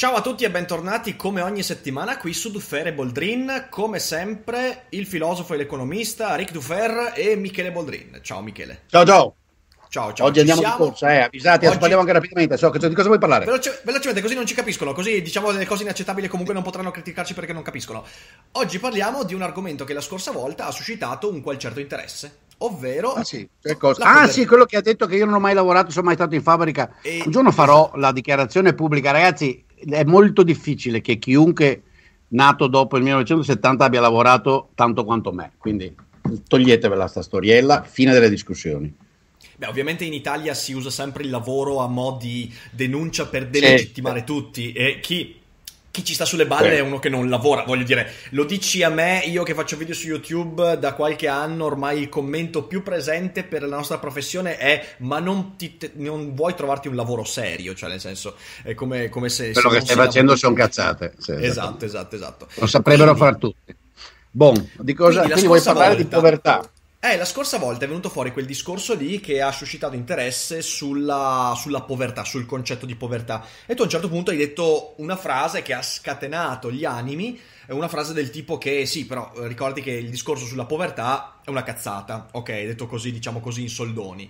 Ciao a tutti e bentornati come ogni settimana qui su Duffer e Boldrin, come sempre il filosofo e l'economista Rick Duffer e Michele Boldrin. Ciao Michele. Ciao ciao. Ciao, ciao. Oggi andiamo siamo. di corsa, eh, avvisati, Oggi... parliamo anche rapidamente. So, di cosa vuoi parlare? Veloce, velocemente, così non ci capiscono, così diciamo delle cose inaccettabili comunque non potranno criticarci perché non capiscono. Oggi parliamo di un argomento che la scorsa volta ha suscitato un qual certo interesse. Ovvero, ah, sì, ah sì, quello che ha detto che io non ho mai lavorato, sono mai stato in fabbrica. E... Un giorno farò la dichiarazione pubblica, ragazzi è molto difficile che chiunque nato dopo il 1970 abbia lavorato tanto quanto me, quindi toglietevela sta storiella, fine delle discussioni. Beh, ovviamente in Italia si usa sempre il lavoro a mo' di denuncia per certo. delegittimare sì. tutti e chi chi ci sta sulle balle è uno che non lavora, voglio dire, lo dici a me, io che faccio video su YouTube da qualche anno, ormai il commento più presente per la nostra professione è ma non, ti, non vuoi trovarti un lavoro serio, cioè nel senso è come, come se... Quello che stai facendo sono cazzate. Sì, esatto, esatto, esatto, esatto. Lo saprebbero quindi, far tutti. Bon, di cosa... Quindi, quindi vuoi parlare volta, di povertà? Eh, la scorsa volta è venuto fuori quel discorso lì che ha suscitato interesse sulla, sulla, povertà, sul concetto di povertà. E tu a un certo punto hai detto una frase che ha scatenato gli animi, eh, una frase del tipo che sì, però eh, ricordi che il discorso sulla povertà è una cazzata, ok, detto così, diciamo così in soldoni.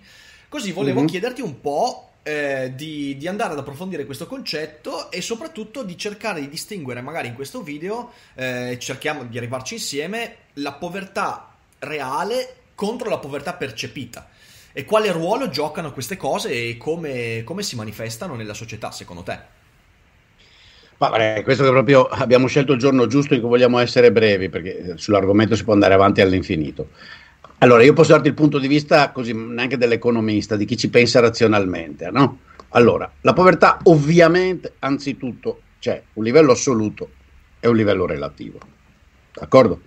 Così volevo mm-hmm. chiederti un po' eh, di, di, andare ad approfondire questo concetto e soprattutto di cercare di distinguere magari in questo video, eh, cerchiamo di arrivarci insieme, la povertà reale contro la povertà percepita. E quale ruolo giocano queste cose e come, come si manifestano nella società, secondo te? Ma questo che proprio abbiamo scelto il giorno giusto in cui vogliamo essere brevi, perché eh, sull'argomento si può andare avanti all'infinito. Allora, io posso darti il punto di vista così neanche dell'economista, di chi ci pensa razionalmente, no? Allora, la povertà ovviamente, anzitutto, c'è un livello assoluto e un livello relativo. D'accordo?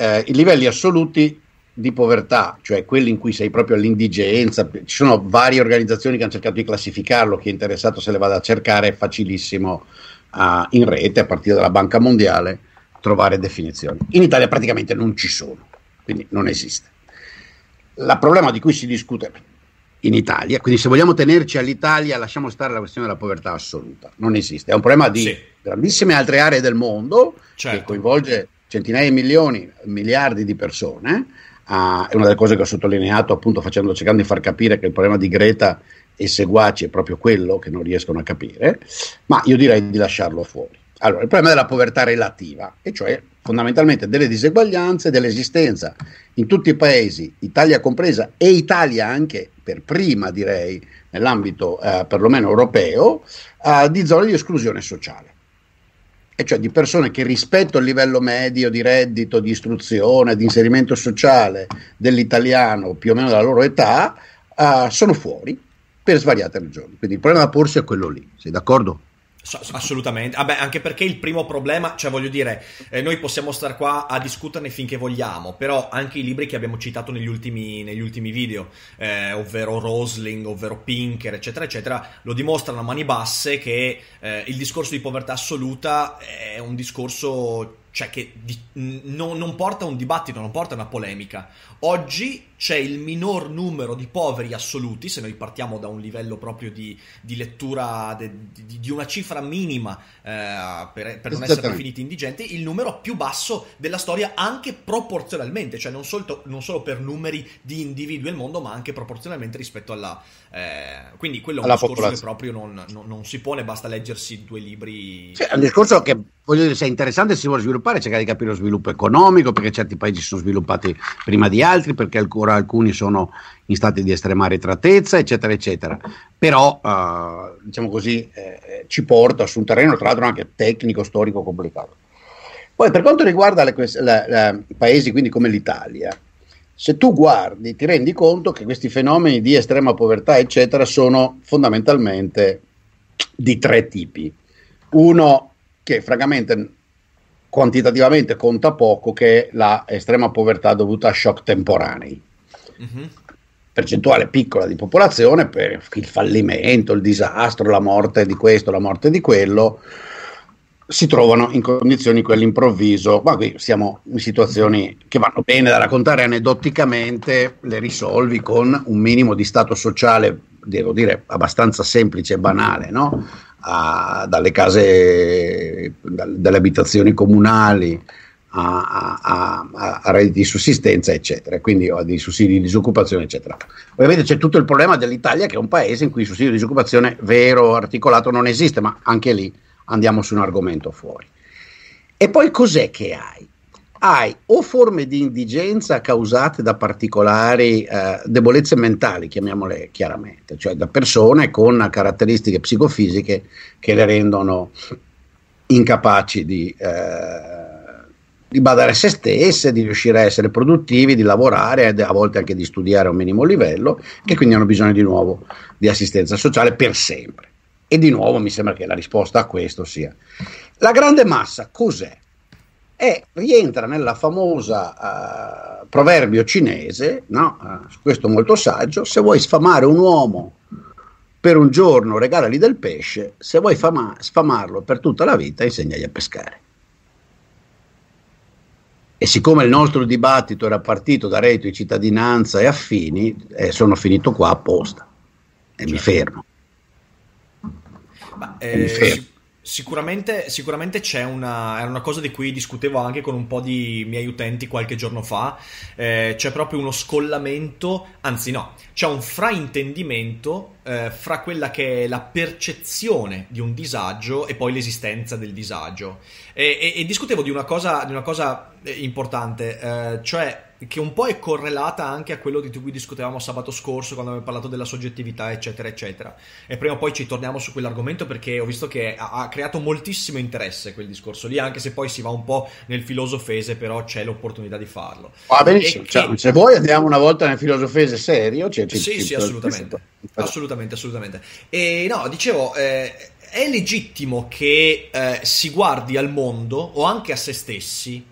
eh, i livelli assoluti di povertà, cioè quelli in cui sei proprio all'indigenza, ci sono varie organizzazioni che hanno cercato di classificarlo, chi è interessato se le vada a cercare è facilissimo a, in rete, a partire dalla Banca Mondiale, trovare definizioni. In Italia praticamente non ci sono, quindi non esiste. Il problema di cui si discute in Italia, quindi se vogliamo tenerci all'Italia lasciamo stare la questione della povertà assoluta, non esiste, è un problema di sì. grandissime altre aree del mondo certo. che coinvolge centinaia di milioni, miliardi di persone. Uh, è una delle cose che ho sottolineato appunto facendo, cercando di far capire che il problema di Greta e seguaci è proprio quello che non riescono a capire, ma io direi di lasciarlo fuori. Allora, il problema della povertà relativa, e cioè fondamentalmente delle diseguaglianze dell'esistenza in tutti i paesi, Italia compresa e Italia anche per prima direi nell'ambito eh, perlomeno europeo, eh, di zone di esclusione sociale e cioè di persone che rispetto al livello medio di reddito, di istruzione, di inserimento sociale dell'italiano più o meno della loro età, uh, sono fuori per svariate ragioni. Quindi il problema da porsi è quello lì, sei d'accordo? Assolutamente, vabbè, ah anche perché il primo problema, cioè voglio dire, eh, noi possiamo stare qua a discuterne finché vogliamo, però anche i libri che abbiamo citato negli ultimi, negli ultimi video, eh, ovvero Rosling, ovvero Pinker, eccetera, eccetera, lo dimostrano a mani basse che eh, il discorso di povertà assoluta è un discorso cioè che di, no, non porta a un dibattito, non porta a una polemica. Oggi c'è il minor numero di poveri assoluti, se noi partiamo da un livello proprio di, di lettura de, di, di, una cifra minima eh, per, per non essere definiti indigenti, il numero più basso della storia anche proporzionalmente, cioè non, solto, non solo per numeri di individui al mondo, ma anche proporzionalmente rispetto alla... Eh, quindi quello è un alla discorso che proprio non, non, non, si pone, basta leggersi due libri. Cioè, è un discorso che voglio dire, se è interessante si vuole sviluppare sviluppare, cercare di capire lo sviluppo economico, perché certi paesi si sono sviluppati prima di altri, perché ancora alcuni sono in stati di estrema ritrattezza, eccetera, eccetera. Però, eh, diciamo così, eh, ci porta su un terreno, tra l'altro, anche tecnico, storico, complicato. Poi, per quanto riguarda le, la, la, paesi quindi come l'Italia, se tu guardi ti rendi conto che questi fenomeni di estrema povertà, eccetera, sono fondamentalmente di tre tipi. Uno che francamente quantitativamente conta poco che è la estrema povertà dovuta a shock temporanei. Mm-hmm. Percentuale piccola di popolazione per il fallimento, il disastro, la morte di questo, la morte di quello, si trovano in condizioni quell'improvviso, ma qui siamo in situazioni che vanno bene da raccontare aneddoticamente, le risolvi con un minimo di stato sociale, devo dire, abbastanza semplice e banale, no? a, dalle case, dalle abitazioni comunali a, a, a, redditi di sussistenza, eccetera, quindi a oh, dei sussidi di disoccupazione, eccetera. Ovviamente c'è tutto il problema dell'Italia, che è un paese in cui il sussidio di disoccupazione vero, articolato, non esiste, ma anche lì andiamo su un argomento fuori. E poi cos'è che hai? hai o forme di indigenza causate da particolari eh, debolezze mentali, chiamiamole chiaramente, cioè da persone con caratteristiche psicofisiche che le rendono incapaci di, eh, di badare a se stesse, di riuscire a essere produttivi, di lavorare a volte anche di studiare a un minimo livello, che quindi hanno bisogno di nuovo di assistenza sociale per sempre. E di nuovo mi sembra che la risposta a questo sia. La grande massa cos'è? e rientra nella famosa uh, proverbio cinese, no? uh, questo molto saggio, se vuoi sfamare un uomo per un giorno regalali del pesce, se vuoi fama- sfamarlo per tutta la vita insegnagli a pescare. E siccome il nostro dibattito era partito da reti, di cittadinanza e affini, eh, sono finito qua apposta e certo. mi fermo. Ma, eh, e mi eh, fermo. Sicuramente, sicuramente c'è una, una, cosa di cui discutevo anche con un po' di miei utenti qualche giorno fa, eh, c'è proprio uno scollamento, anzi no, c'è un fraintendimento eh, fra quella che è la percezione di un disagio e poi l'esistenza del disagio. E, e, e discutevo di una cosa, di una cosa eh, importante, eh, cioè che un po' è correlata anche a quello di cui discutevamo sabato scorso quando abbiamo parlato della soggettività, eccetera, eccetera. E prima o poi ci torniamo su quell'argomento perché ho visto che ha, ha creato moltissimo interesse quel discorso lì, anche se poi si va un po' nel filosofese, però c'è l'opportunità di farlo. Va ah, benissimo, cioè, se vuoi andiamo una volta nel filosofese serio. Cioè, ci, sì, ci, sì, assolutamente. assolutamente assolutamente, assolutamente. E no, dicevo, eh, è legittimo che eh, si guardi al mondo o anche a se stessi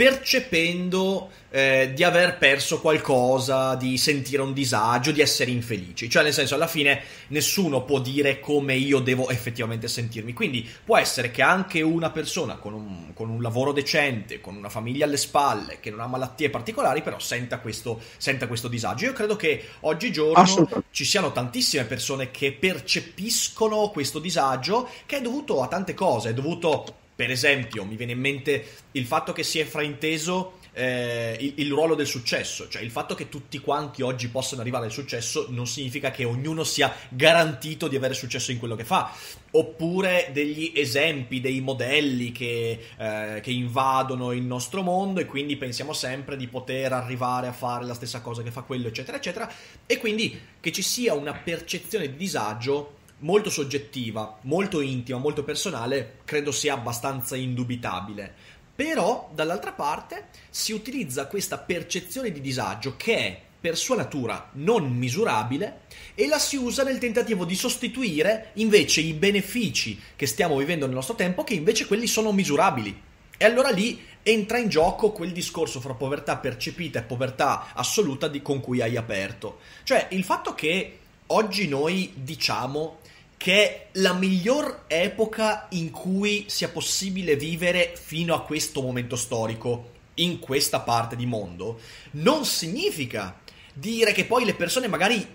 percependo eh, di aver perso qualcosa, di sentire un disagio, di essere infelici. Cioè, nel senso, alla fine nessuno può dire come io devo effettivamente sentirmi. Quindi può essere che anche una persona con un, con un lavoro decente, con una famiglia alle spalle, che non ha malattie particolari, però senta questo, senta questo disagio. Io credo che oggigiorno ci siano tantissime persone che percepiscono questo disagio che è dovuto a tante cose, è dovuto per esempio, mi viene in mente il fatto che si è frainteso eh, il, il, ruolo del successo, cioè il fatto che tutti quanti oggi possano arrivare al successo non significa che ognuno sia garantito di avere successo in quello che fa, oppure degli esempi, dei modelli che, eh, che invadono il nostro mondo e quindi pensiamo sempre di poter arrivare a fare la stessa cosa che fa quello, eccetera, eccetera, e quindi che ci sia una percezione di disagio molto soggettiva, molto intima, molto personale, credo sia abbastanza indubitabile. Però, dall'altra parte, si utilizza questa percezione di disagio che è per sua natura non misurabile e la si usa nel tentativo di sostituire invece i benefici che stiamo vivendo nel nostro tempo, che invece quelli sono misurabili. E allora lì entra in gioco quel discorso fra povertà percepita e povertà assoluta di, con cui hai aperto. Cioè il fatto che oggi noi diciamo che è la miglior epoca in cui sia possibile vivere fino a questo momento storico, in questa parte di mondo, non significa dire che poi le persone magari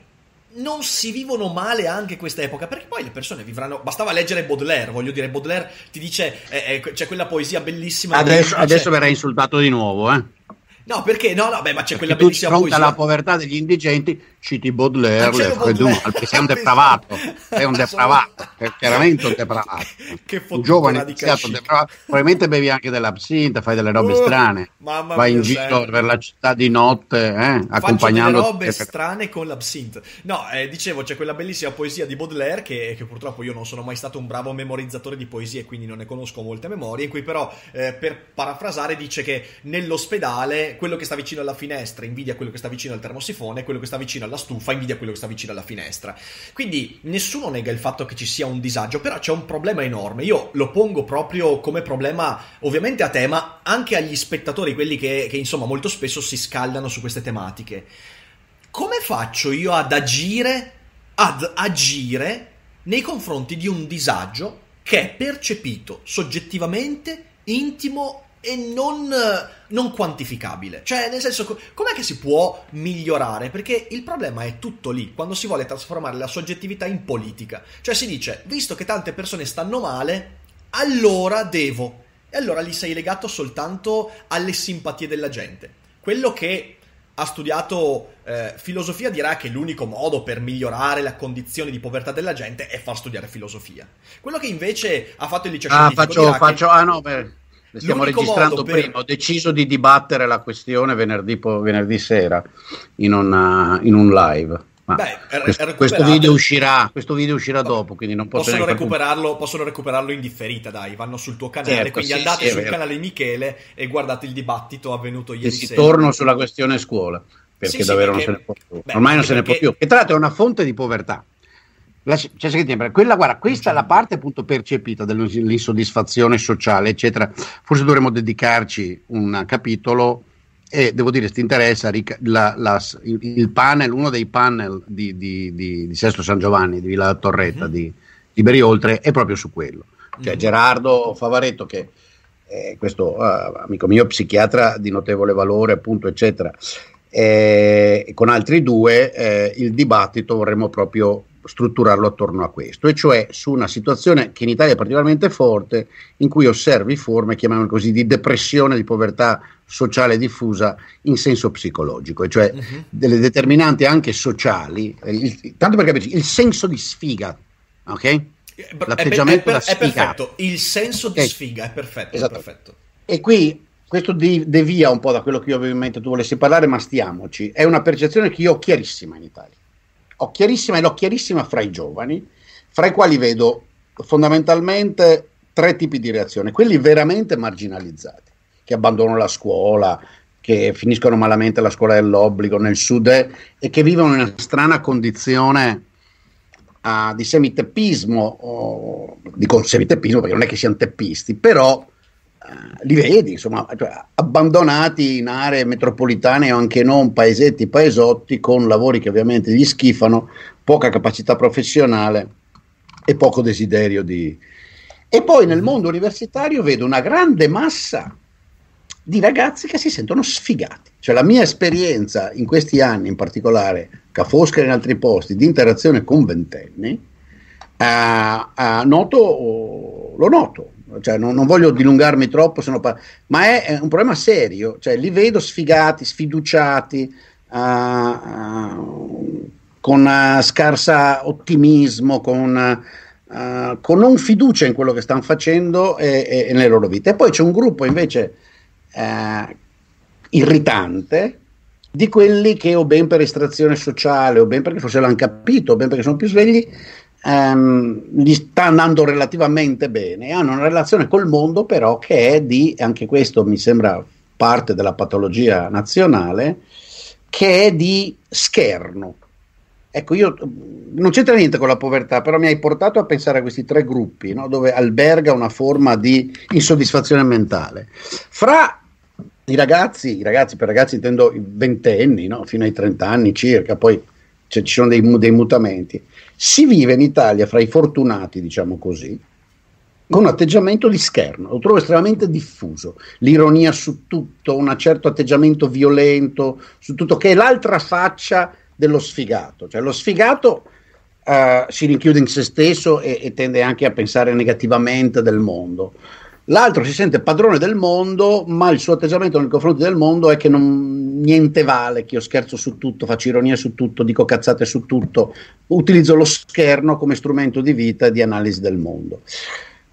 non si vivono male anche questa epoca, perché poi le persone vivranno. Bastava leggere Baudelaire, voglio dire, Baudelaire ti dice eh, eh, c'è quella poesia bellissima. Adesso, dice, cioè adesso verrai insultato di nuovo, eh. No, perché no, no, beh, ma c'è perché quella bellissima fronte poesia. alla povertà degli indigenti, citi Baudelaire, ah, Baudelaire. sei un depravato, sei un depravato, è chiaramente un depravato. Che, un giovane iniziato depravato, probabilmente bevi anche dell'absinthe, fai delle robe uh, strane, vai in giro sempre. per la città di notte, eh, accompagnando... delle robe strane con l'absinthe. No, eh, dicevo, c'è quella bellissima poesia di Baudelaire, che, che, purtroppo io non sono mai stato un bravo memorizzatore di poesie, quindi non ne conosco molte memorie, in cui però, eh, per parafrasare, dice che nell'ospedale quello che sta vicino alla finestra invidia quello che sta vicino al termosifone, quello che sta vicino alla stufa invidia quello che sta vicino alla finestra. Quindi nessuno nega il fatto che ci sia un disagio, però c'è un problema enorme. Io lo pongo proprio come problema, ovviamente a tema, anche agli spettatori, quelli che, che insomma molto spesso si scaldano su queste tematiche. Come faccio io ad agire, ad agire nei confronti di un disagio che è percepito soggettivamente, intimo e non, eh, non quantificabile. Cioè, nel senso, com'è che si può migliorare? Perché il problema è tutto lì, quando si vuole trasformare la soggettività in politica. Cioè si dice, visto che tante persone stanno male, allora devo. E allora lì sei legato soltanto alle simpatie della gente. Quello che ha studiato eh, filosofia dirà che l'unico modo per migliorare la condizione di povertà della gente è far studiare filosofia. Quello che invece ha fatto il liceo ah, scientifico faccio, faccio, che... ah no, beh le stiamo L'unico registrando per... prima, ho deciso di dibattere la questione venerdì, po- venerdì sera in, una, uh, in un live. Beh, questo, questo, video uscirà, questo, video uscirà, oh, dopo, quindi non posso possono, recuperarlo, possono recuperarlo in differita, dai, vanno sul tuo canale, certo, quindi sì, andate sì, sul canale Michele e guardate il dibattito avvenuto ieri si sera. Torno sulla questione scuola, perché sì, davvero perché... non se ne può più. Beh, Ormai non se ne perché... può più. E tra l'altro è una fonte di povertà la, cioè, sempre, quella, guarda, questa è la parte appunto percepita dell'insoddisfazione sociale, eccetera. Forse dovremmo dedicarci un capitolo e devo dire, se ti interessa la, la, il panel, uno dei panel di, di, di, di Sesto San Giovanni, di Villa Torretta, mm-hmm. di Liberi Oltre, è proprio su quello. Cioè mm-hmm. Gerardo Favaretto che è eh, questo ah, amico mio psichiatra di notevole valore, appunto, eccetera. Eh, con altri due eh, il dibattito vorremmo proprio strutturarlo attorno a questo, e cioè su una situazione che in Italia è particolarmente forte, in cui osservi forme, chiamiamole così, di depressione, di povertà sociale diffusa in senso psicologico, e cioè uh-huh. delle determinanti anche sociali, il, tanto per capirci, il senso di sfiga, ok? Eh, L'atteggiamento è, per, è, per, è perfetto, il senso di okay. Eh, sfiga è perfetto, esatto. è perfetto. E qui questo devia un po' da quello che io avevo in mente tu volessi parlare, ma stiamoci. È una percezione che io ho chiarissima in Italia ho chiarissima e l'ho chiarissima fra i giovani, fra i quali vedo fondamentalmente tre tipi di reazione, quelli veramente marginalizzati, che abbandonano la scuola, che finiscono malamente la scuola dell'obbligo nel sud e che vivono in una strana condizione uh, di semiteppismo, oh, dico semiteppismo perché non è che siano teppisti, però li vedi, insomma, cioè, abbandonati in aree metropolitane o anche non, paesetti, paesotti, con lavori che ovviamente gli schifano, poca capacità professionale e poco desiderio di... E poi nel mm-hmm. mondo universitario vedo una grande massa di ragazzi che si sentono sfigati. Cioè la mia esperienza in questi anni, in particolare a Fosca e in altri posti, di interazione con ventenni, eh, eh, noto, lo noto cioè, non, non, voglio dilungarmi troppo, par- ma è, è, un problema serio, cioè, li vedo sfigati, sfiduciati, uh, uh, con uh, scarsa ottimismo, con, con, non fiducia in quello che stanno facendo e, e, e, nelle loro vite. E poi c'è un gruppo invece eh, irritante, di quelli che o ben per estrazione sociale o ben perché forse l'hanno capito o ben perché sono più svegli ehm, gli sta andando relativamente bene, hanno una relazione col mondo però che è di, anche questo mi sembra parte della patologia nazionale, che è di scherno. Ecco, io mm, non c'entra niente con la povertà, però mi hai portato a pensare a questi tre gruppi no? dove alberga una forma di insoddisfazione mentale. Fra i ragazzi, i ragazzi per ragazzi intendo i ventenni, no? fino ai trent'anni circa, poi cioè, ci sono dei, dei, mutamenti si vive in Italia fra i fortunati, diciamo così, con un atteggiamento di scherno, lo trovo estremamente diffuso, l'ironia su tutto, un certo atteggiamento violento su tutto, che è l'altra faccia dello sfigato, cioè lo sfigato uh, si rinchiude in se stesso e, e tende anche a pensare negativamente del mondo. L'altro si sente padrone del mondo, ma il suo atteggiamento nei confronti del mondo è che non, niente vale, che io scherzo su tutto, faccio ironia su tutto, dico cazzate su tutto, utilizzo lo scherno come strumento di vita e di analisi del mondo.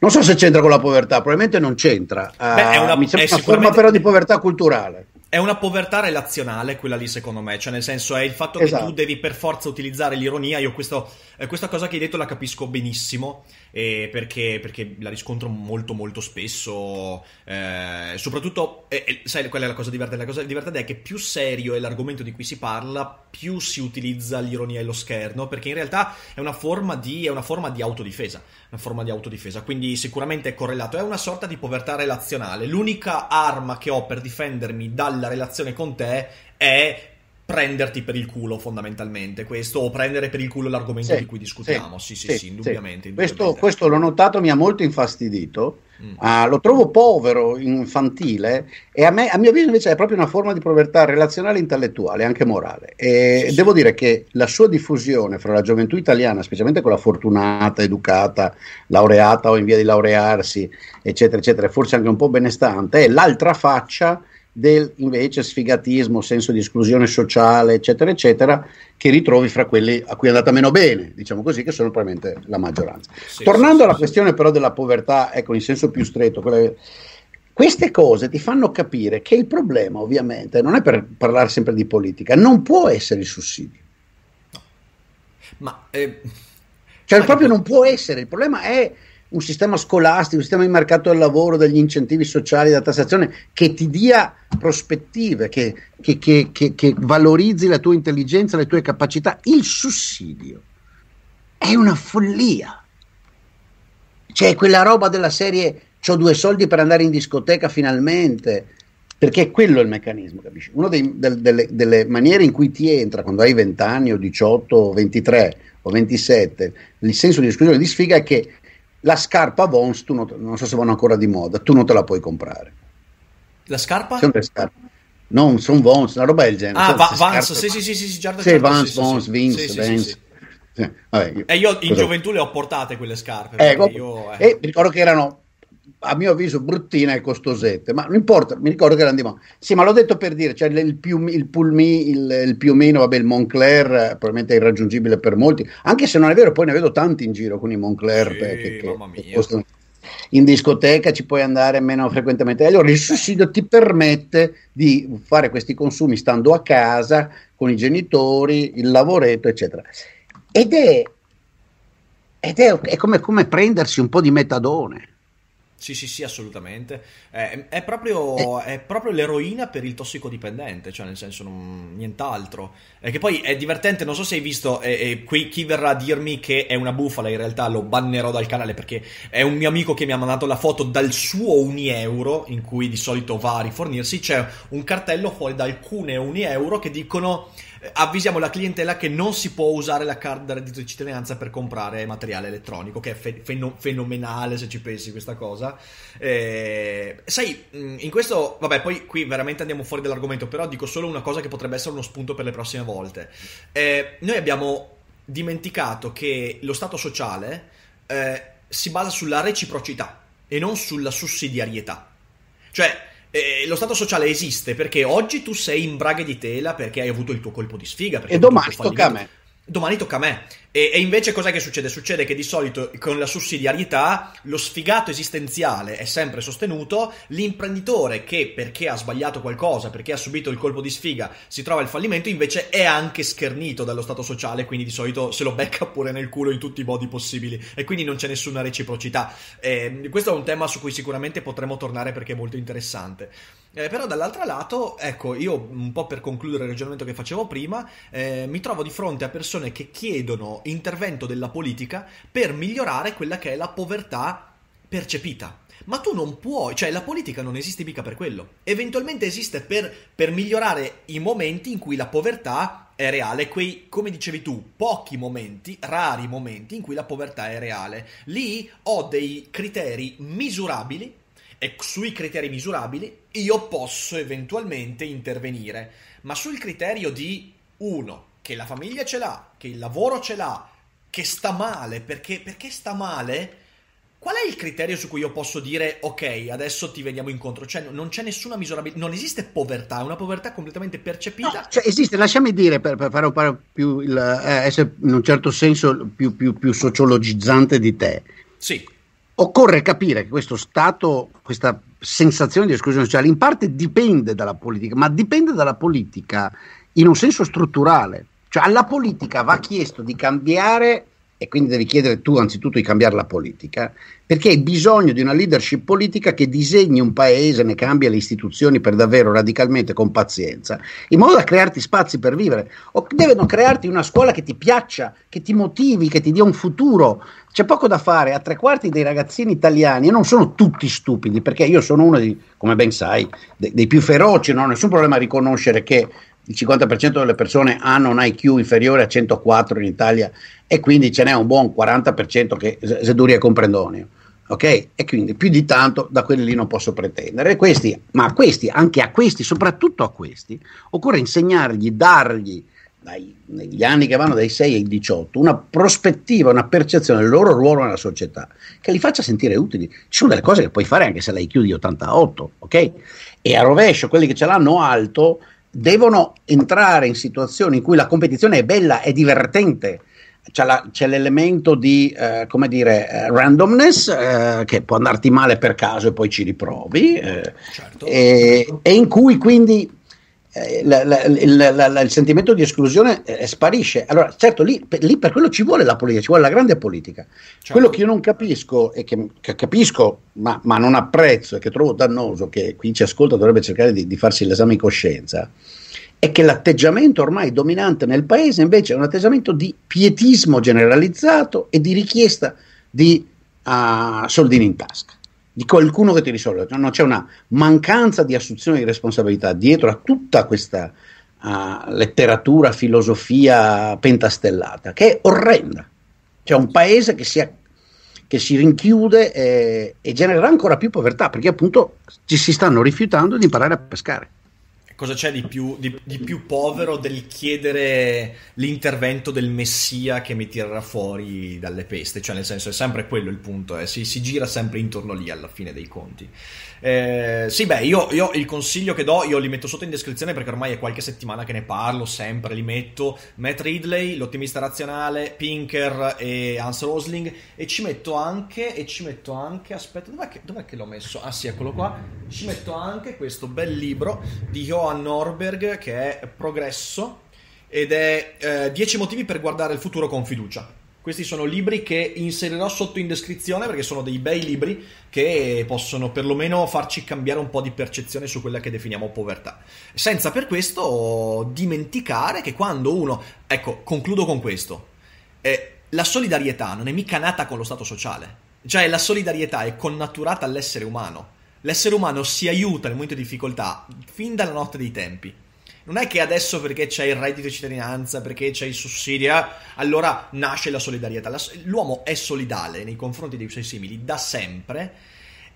Non so se c'entra con la povertà, probabilmente non c'entra. Beh, è una, ah, mi sembra è una forma però di povertà culturale. È una povertà relazionale quella lì, secondo me, cioè nel senso è il fatto esatto. che tu esatto. devi per forza utilizzare l'ironia. Io questo, eh, questa cosa che hai detto la capisco benissimo eh, perché, perché, la riscontro molto molto spesso. Eh, soprattutto, eh, eh, sai, quella è la cosa divertente. La cosa divertente è che più serio è l'argomento di cui si parla, più si utilizza l'ironia e lo scherno, perché in realtà è una forma di, una forma di autodifesa. Una forma di autodifesa, quindi sicuramente è correlato. È una sorta di povertà relazionale. L'unica arma che ho per difendermi dal alla relazione con te è prenderti per il culo fondamentalmente questo o prendere per il culo l'argomento sì, di cui discutiamo sì sì sì, sì, sì indubbiamente, indubbiamente. Questo, questo, l'ho notato mi ha molto infastidito mm. uh, lo trovo povero infantile e a, me, a mio avviso invece è proprio una forma di povertà relazionale intellettuale anche morale e devo dire che la sua diffusione fra la gioventù italiana specialmente quella fortunata educata laureata o in via di laurearsi eccetera eccetera forse anche un po' benestante è l'altra faccia del invece sfigatismo, senso di esclusione sociale, eccetera, eccetera, che ritrovi fra quelli a cui è andata meno bene, diciamo così, che sono probabilmente la maggioranza. Sì, Tornando sì, alla sì. questione però della povertà, ecco, in senso più stretto, quella... queste cose ti fanno capire che il problema, ovviamente, non è per parlare sempre di politica, non può essere il sussidio. Ma... Eh... Cioè, ma proprio che... non può essere, il problema è un sistema scolastico, un sistema di mercato del lavoro, degli incentivi sociali, della tassazione che ti dia prospettive, che, che, che, che valorizzi la tua intelligenza, le tue capacità. Il sussidio è una follia. C'è cioè, quella roba della serie ho due soldi per andare in discoteca finalmente, perché è quello il meccanismo, capisci? Una del, delle, delle, maniere in cui ti entra quando hai 20 anni o 18 o 23 o 27, il senso di esclusione e di sfiga è che la scarpa Vons, non, non, so se vanno ancora di moda, tu non te la puoi comprare. La scarpa? Sono le scarpe. Non, sono Vons, una roba del genere. Ah, va- Vans, sì, sì, sì, sì, sì, certo, Vance, sì, Vons, sì, Vince, sì, Vance. Sì, Vabbè, io, eh, io in cosa... gioventù le ho portate quelle scarpe. Eh, ecco. io, eh. ricordo che erano a mio avviso bruttina e costosette, ma non importa, mi ricordo che era andiamo. Sì, ma l'ho detto per dire, cioè il, più, il, Pulmi, il, il più vabbè, il Moncler probabilmente è irraggiungibile per molti, anche se non è vero, poi ne vedo tanti in giro con i Moncler. Sì, perché, che, che costano, in discoteca ci puoi andare meno frequentemente. Allora il sussidio ti permette di fare questi consumi stando a casa, con i genitori, il lavoretto, eccetera. Ed è, ed è, è come, come prendersi un po' di metadone sì, sì, sì, assolutamente. È, è, proprio, è, proprio, l'eroina per il tossicodipendente, cioè nel senso non, nient'altro. E che poi è divertente, non so se hai visto, e, e qui chi verrà a dirmi che è una bufala, in realtà lo bannerò dal canale perché è un mio amico che mi ha mandato la foto dal suo unieuro, in cui di solito va a rifornirsi, c'è un cartello fuori da alcune unieuro che dicono avvisiamo la clientela che non si può usare la card da reddito di cittadinanza per comprare materiale elettronico, che è fe- fenomenale se ci pensi questa cosa. Eh, sai, mm, in questo, vabbè, poi qui veramente andiamo fuori dall'argomento, però dico solo una cosa che potrebbe essere uno spunto per le prossime volte. Eh, noi abbiamo dimenticato che lo Stato sociale eh, si basa sulla reciprocità e non sulla sussidiarietà. Cioè, eh, lo stato sociale esiste perché oggi tu sei in braghe di tela perché hai avuto il tuo colpo di sfiga. E domani tocca a me domani tocca a me. E, e invece cos'è che succede? Succede che di solito con la sussidiarietà lo sfigato esistenziale è sempre sostenuto, l'imprenditore che perché ha sbagliato qualcosa, perché ha subito il colpo di sfiga, si trova al fallimento, invece è anche schernito dallo Stato sociale, quindi di solito se lo becca pure nel culo in tutti i modi possibili e quindi non c'è nessuna reciprocità. E, ehm, questo è un tema su cui sicuramente potremo tornare perché è molto interessante. Eh, però dall'altro lato, ecco, io un po' per concludere il ragionamento che facevo prima, eh, mi trovo di fronte a persone che chiedono intervento della politica per migliorare quella che è la povertà percepita. Ma tu non puoi, cioè la politica non esiste mica per quello. Eventualmente esiste per, per migliorare i momenti in cui la povertà è reale, quei, come dicevi tu, pochi momenti, rari momenti in cui la povertà è reale. Lì ho dei criteri misurabili e sui criteri misurabili io posso eventualmente intervenire, ma sul criterio di uno, che la famiglia ce l'ha, che il lavoro ce l'ha, che sta male, perché, perché sta male? Qual è il criterio su cui io posso dire ok, adesso ti veniamo incontro? Cioè, non c'è nessuna misurabilità, non esiste povertà, è una povertà completamente percepita. No, cioè, esiste, lasciami dire, per, per, per, più, il, eh, essere in un certo senso più, più, più sociologizzante di te. Sì occorre capire che questo Stato, questa sensazione di esclusione sociale, in parte dipende dalla politica, ma dipende dalla politica in un senso strutturale. Cioè alla politica va chiesto di cambiare e quindi devi chiedere tu anzitutto di cambiare la politica, perché hai bisogno di una leadership politica che disegni un paese, ne cambia le istituzioni per davvero radicalmente con pazienza, in modo da crearti spazi per vivere. O devono crearti una scuola che ti piaccia, che ti motivi, che ti dia un futuro. C'è poco da fare, a tre quarti dei ragazzini italiani, e non sono tutti stupidi, perché io sono uno, di, come ben sai, dei, dei più feroci, non ho nessun problema a riconoscere che il 50% delle persone hanno un IQ inferiore a 104 in Italia e quindi ce n'è un buon 40% che se duri è comprendonio. Ok? E quindi più di tanto da quelli lì non posso pretendere. Questi, ma a questi, anche a questi, soprattutto a questi, occorre insegnargli, dargli dai, negli anni che vanno dai 6 ai 18, una prospettiva, una percezione del loro ruolo nella società che li faccia sentire utili. Ci sono delle cose che puoi fare anche se l'hai chiudi 88, ok? E a rovescio, quelli che ce l'hanno alto devono entrare in situazioni in cui la competizione è bella, è divertente. C'è, la, c'è l'elemento di eh, come dire, eh, randomness eh, che può andarti male per caso e poi ci riprovi, eh, certo. e, e in cui quindi eh, la, la, la, il sentimento di esclusione eh, eh, sparisce. Allora, certo, lì per, lì per, quello ci vuole la politica, ci vuole la grande politica. Certo. Quello che io non capisco e che, che capisco, ma, ma, non apprezzo e che trovo dannoso, che chi ci ascolta dovrebbe cercare di, di farsi l'esame in coscienza, è che l'atteggiamento ormai dominante nel paese invece è un atteggiamento di pietismo generalizzato e di richiesta di uh, soldini in tasca di qualcuno che ti risolve. No, c'è una mancanza di assunzione di responsabilità dietro a tutta questa uh, letteratura, filosofia pentastellata, che è orrenda. C'è un paese che si, è, che si rinchiude eh, e genererà ancora più povertà, perché appunto ci si stanno rifiutando di imparare a pescare cosa c'è di più, di, di più, povero del chiedere l'intervento del messia che mi tirerà fuori dalle peste? Cioè, nel senso, è sempre quello il punto, eh? si, si gira sempre intorno lì alla fine dei conti. Eh, sì, beh, io, io, il consiglio che do, io li metto sotto in descrizione perché ormai è qualche settimana che ne parlo, sempre li metto. Matt Ridley, l'ottimista razionale, Pinker e Hans Rosling. E ci metto anche, e ci metto anche, aspetta, dov'è che, dov'è che l'ho messo? Ah sì, eccolo qua. Ci metto anche questo bel libro di Johan Norberg che è Progresso ed è eh, 10 motivi per guardare il futuro con fiducia. Questi sono libri che inserirò sotto in descrizione perché sono dei bei libri che possono perlomeno farci cambiare un po' di percezione su quella che definiamo povertà. Senza per questo dimenticare che quando uno... Ecco, concludo con questo. Eh, la solidarietà non è mica nata con lo Stato sociale. Cioè la solidarietà è connaturata all'essere umano. L'essere umano si aiuta nel momento di difficoltà fin dalla notte dei tempi non è che adesso perché c'è il reddito di cittadinanza, perché c'è il sussidio, eh, allora nasce la solidarietà. l'uomo è solidale nei confronti dei suoi simili da sempre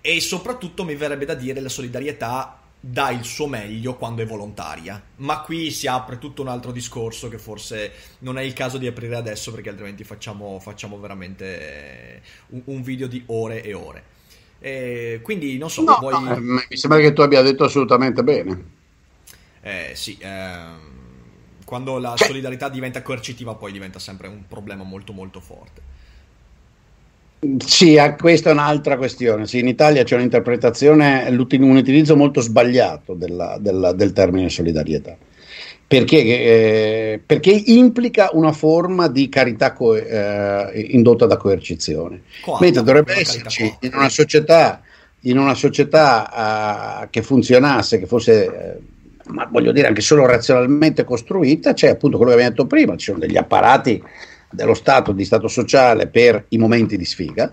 e soprattutto mi verrebbe da dire la solidarietà dà il suo meglio quando è volontaria. Ma qui si apre tutto un altro discorso che forse non è il caso di aprire adesso perché altrimenti facciamo, facciamo veramente eh, un, un, video di ore e ore. E eh, quindi non so, no, voi... no, mi sembra che tu abbia detto assolutamente bene. Eh sì, ehm, quando la cioè, solidarietà diventa coercitiva poi diventa sempre un problema molto molto forte. Sì, eh, questa è un'altra questione. Sì, in Italia c'è un'interpretazione, un utilizzo molto sbagliato della, della, del termine solidarietà. Perché, eh, perché, implica una forma di carità co- eh, indotta da coercizione. Quanto Mentre dovrebbe esserci in una società, in una società eh, che funzionasse, che fosse eh, ma voglio dire anche solo razionalmente costruita, c'è appunto quello che abbiamo detto prima, ci sono degli apparati dello Stato, di Stato sociale per i momenti di sfiga,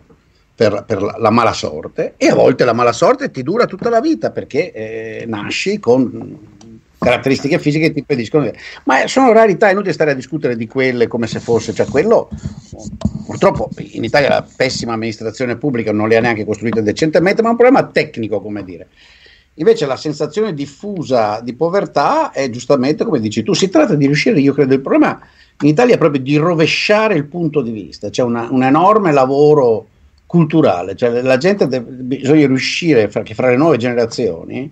per, per la, la mala sorte e a volte la mala sorte ti dura tutta la vita perché eh, nasci con caratteristiche fisiche che ti impediscono. Ma sono rarità, è inutile stare a discutere di quelle come se fosse, cioè quello purtroppo in Italia la pessima amministrazione pubblica non le ha neanche costruite decentemente, ma è un problema tecnico, come dire. Invece la sensazione diffusa di povertà è giustamente come dici tu, si tratta di riuscire, io credo il problema in Italia è proprio di rovesciare il punto di vista, c'è una, un enorme lavoro culturale, cioè la gente deve, bisogna riuscire fra, che fra le nuove generazioni,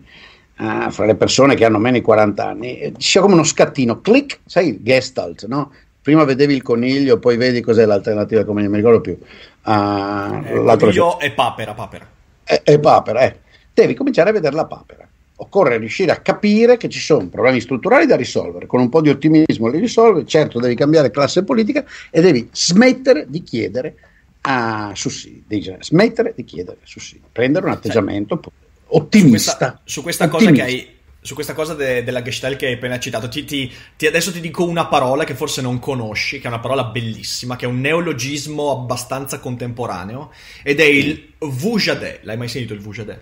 eh, fra le persone che hanno meno di 40 anni, eh, sia come uno scattino, click, sai, gestalt, no? prima vedevi il coniglio, poi vedi cos'è l'alternativa, come non mi ricordo più. Uh, eh, eh coniglio è papera, papera. E, è papera, eh devi cominciare a vedere la papera. Occorre riuscire a capire che ci sono problemi strutturali da risolvere, con un po' di ottimismo li risolvi, certo devi cambiare classe politica e devi smettere di chiedere a sussidi, devi smettere di chiedere sussidi, prendere un atteggiamento cioè, ottimista. Su questa, su questa ottimista. cosa che hai su questa cosa de- della Gestalt che hai appena citato. Ti, ti, ti, adesso ti dico una parola che forse non conosci, che è una parola bellissima, che è un neologismo abbastanza contemporaneo, ed è il Vujadè. L'hai mai sentito il Vujadè?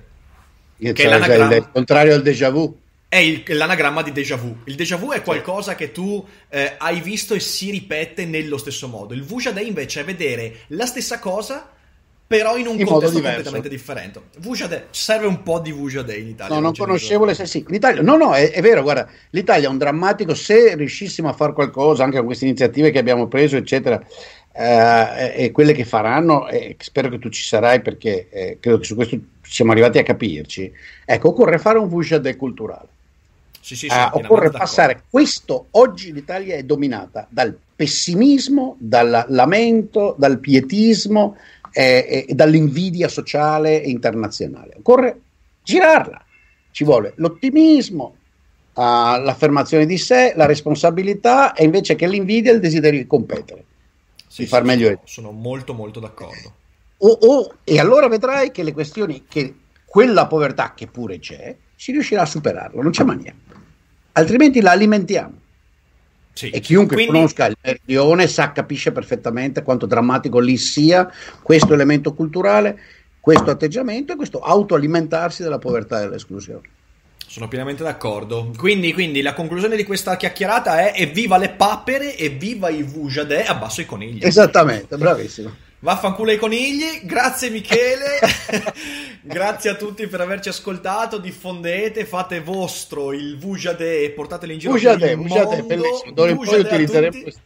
che so, cioè, il contrario al déjà vu. È il, l'anagramma di déjà vu. Il déjà vu è qualcosa sì. che tu eh, hai visto e si ripete nello stesso modo. Il Vujadè invece è vedere la stessa cosa però in un in contesto completamente differente. Vujadè, serve un po' di Vujadè in Italia. No, non conoscevo le sì. L'Italia, no, no, è, è, vero, guarda, l'Italia è un drammatico, se riuscissimo a fare qualcosa anche con queste iniziative che abbiamo preso, eccetera, eh, e quelle che faranno, eh, spero che tu ci sarai perché eh, credo che su questo siamo arrivati a capirci, ecco, occorre fare un Vujadè culturale. Sì, sì, eh, sì, uh, occorre passare d'accordo. questo, oggi l'Italia è dominata dal pessimismo, dal lamento, dal pietismo eh, e dall'invidia sociale e internazionale. Occorre girarla, ci vuole l'ottimismo, uh, l'affermazione di sé, la responsabilità e invece che l'invidia il desiderio di competere. Sì, di far sì, meglio. sono molto molto d'accordo o, o, e allora vedrai che le questioni, che quella povertà che pure c'è, si riuscirà a superarla, non c'è maniera. Altrimenti la alimentiamo. Sì. E chiunque Quindi... conosca il meridione sa, capisce perfettamente quanto drammatico lì sia questo elemento culturale, questo atteggiamento e questo autoalimentarsi della povertà e dell'esclusione. Sono pienamente d'accordo. Quindi, quindi, la conclusione di questa chiacchierata è evviva le papere, evviva i Vujadè, abbasso i conigli. Esattamente, bravissimo. Vaffanculo ai conigli, grazie Michele, grazie a tutti per averci ascoltato, diffondete, fate vostro il Vujade e portatelo in giro Vujade, per il Vujade, bellissimo, d'ora poi utilizzeremo questo.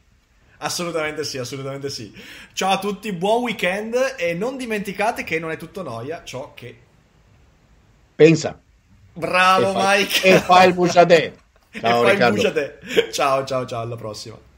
Assolutamente sì, assolutamente sì. Ciao a tutti, buon weekend e non dimenticate che non è tutto noia ciò che... Pensa. Bravo e Mike. e fa il Vujade. Ciao, Ciao, ciao, ciao, alla prossima.